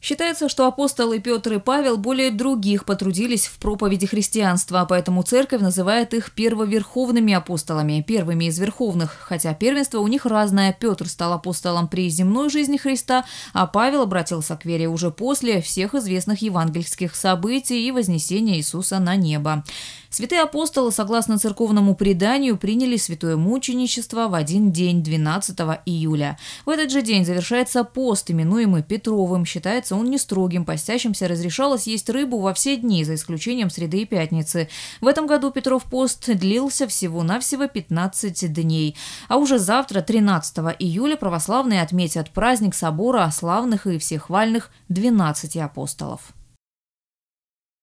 Считается, что апостолы Петр и Павел более других потрудились в проповеди христианства, поэтому церковь называет их первоверховными апостолами, первыми из верховных, хотя первенство у них разное. Петр стал апостолом при земной жизни Христа, а Павел обратился к вере уже после всех известных евангельских событий и вознесения Иисуса на небо. Святые апостолы, согласно церковному преданию, приняли святое мученичество в один день, 12 июля. В этот же день завершается пост, именуемый Петровым, считается считается он не строгим, постящимся разрешалось есть рыбу во все дни, за исключением среды и пятницы. В этом году Петров пост длился всего-навсего 15 дней. А уже завтра, 13 июля, православные отметят праздник собора славных и всехвальных 12 апостолов.